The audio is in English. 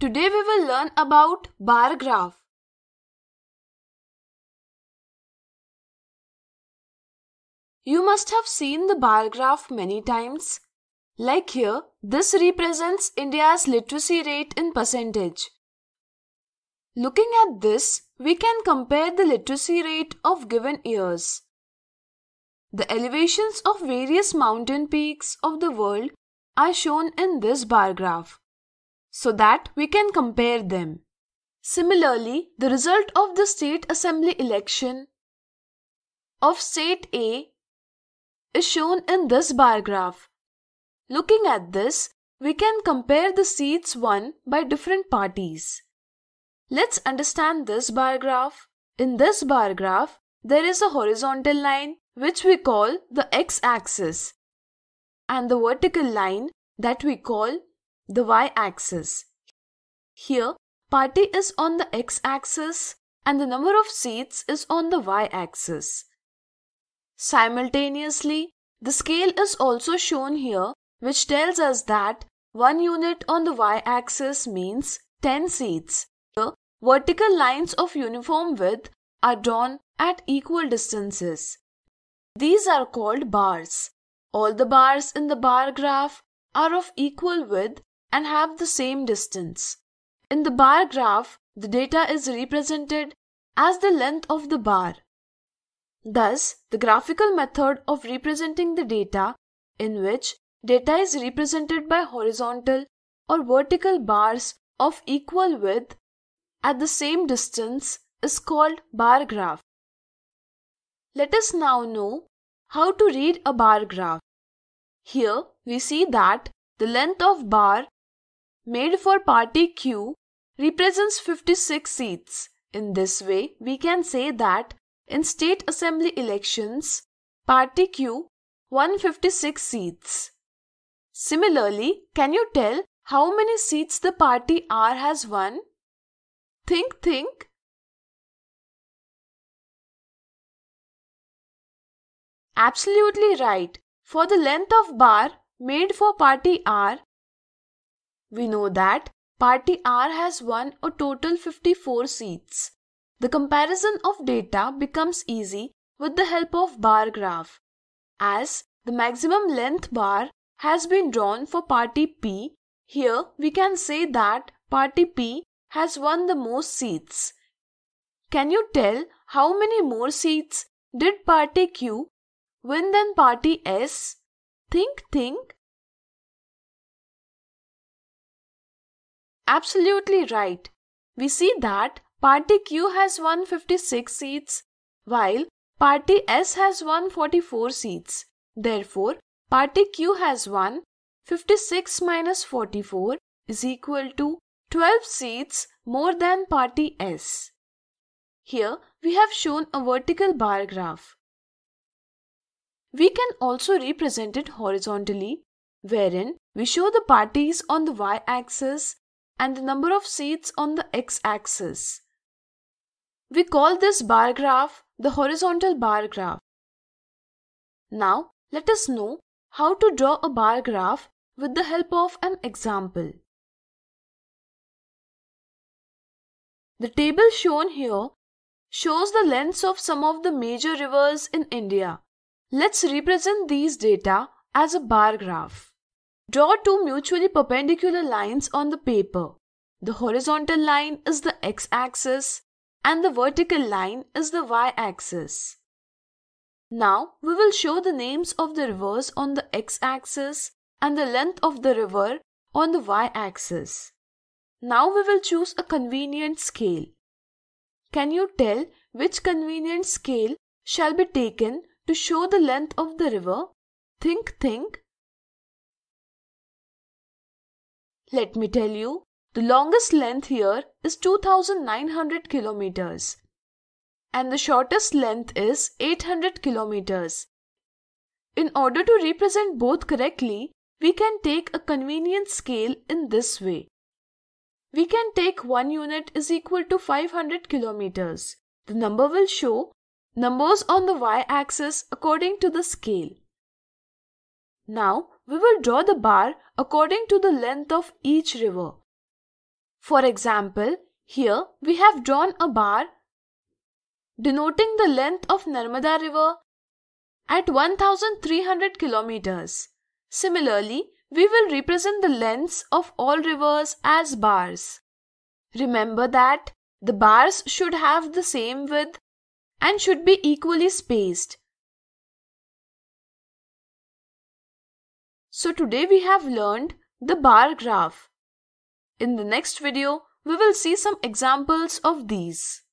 Today we will learn about bar graph. You must have seen the bar graph many times. Like here, this represents India's literacy rate in percentage. Looking at this, we can compare the literacy rate of given years. The elevations of various mountain peaks of the world are shown in this bar graph so that we can compare them. Similarly, the result of the state assembly election of state A is shown in this bar graph. Looking at this, we can compare the seats won by different parties. Let's understand this bar graph. In this bar graph, there is a horizontal line which we call the x-axis and the vertical line that we call the y axis. Here, party is on the x axis and the number of seats is on the y axis. Simultaneously, the scale is also shown here which tells us that 1 unit on the y axis means 10 seats. Here, vertical lines of uniform width are drawn at equal distances. These are called bars. All the bars in the bar graph are of equal width and have the same distance. In the bar graph, the data is represented as the length of the bar. Thus, the graphical method of representing the data in which data is represented by horizontal or vertical bars of equal width at the same distance is called bar graph. Let us now know how to read a bar graph. Here we see that the length of bar made for party Q represents 56 seats. In this way, we can say that in state assembly elections, party Q won 56 seats. Similarly, can you tell how many seats the party R has won? Think, think. Absolutely right. For the length of bar made for party R, we know that party R has won a total 54 seats. The comparison of data becomes easy with the help of bar graph, as the maximum length bar has been drawn for party P. Here we can say that party P has won the most seats. Can you tell how many more seats did party Q win than party S? Think, think absolutely right. We see that party Q has one fifty-six seats while party S has won 44 seats. Therefore, party Q has won 56 minus 44 is equal to 12 seats more than party S. Here we have shown a vertical bar graph. We can also represent it horizontally, wherein we show the parties on the y-axis and the number of seats on the x-axis. We call this bar graph the horizontal bar graph. Now let us know how to draw a bar graph with the help of an example. The table shown here shows the lengths of some of the major rivers in India. Let's represent these data as a bar graph. Draw two mutually perpendicular lines on the paper. The horizontal line is the x-axis and the vertical line is the y-axis. Now we will show the names of the rivers on the x-axis and the length of the river on the y-axis. Now we will choose a convenient scale. Can you tell which convenient scale shall be taken to show the length of the river? Think, think Let me tell you, the longest length here is 2900 kilometers and the shortest length is 800 kilometers. In order to represent both correctly, we can take a convenient scale in this way. We can take 1 unit is equal to 500 kilometers. The number will show numbers on the y-axis according to the scale. Now, we will draw the bar according to the length of each river. For example, here we have drawn a bar denoting the length of Narmada river at 1300 kilometers. Similarly, we will represent the lengths of all rivers as bars. Remember that the bars should have the same width and should be equally spaced So today we have learned the bar graph. In the next video, we will see some examples of these.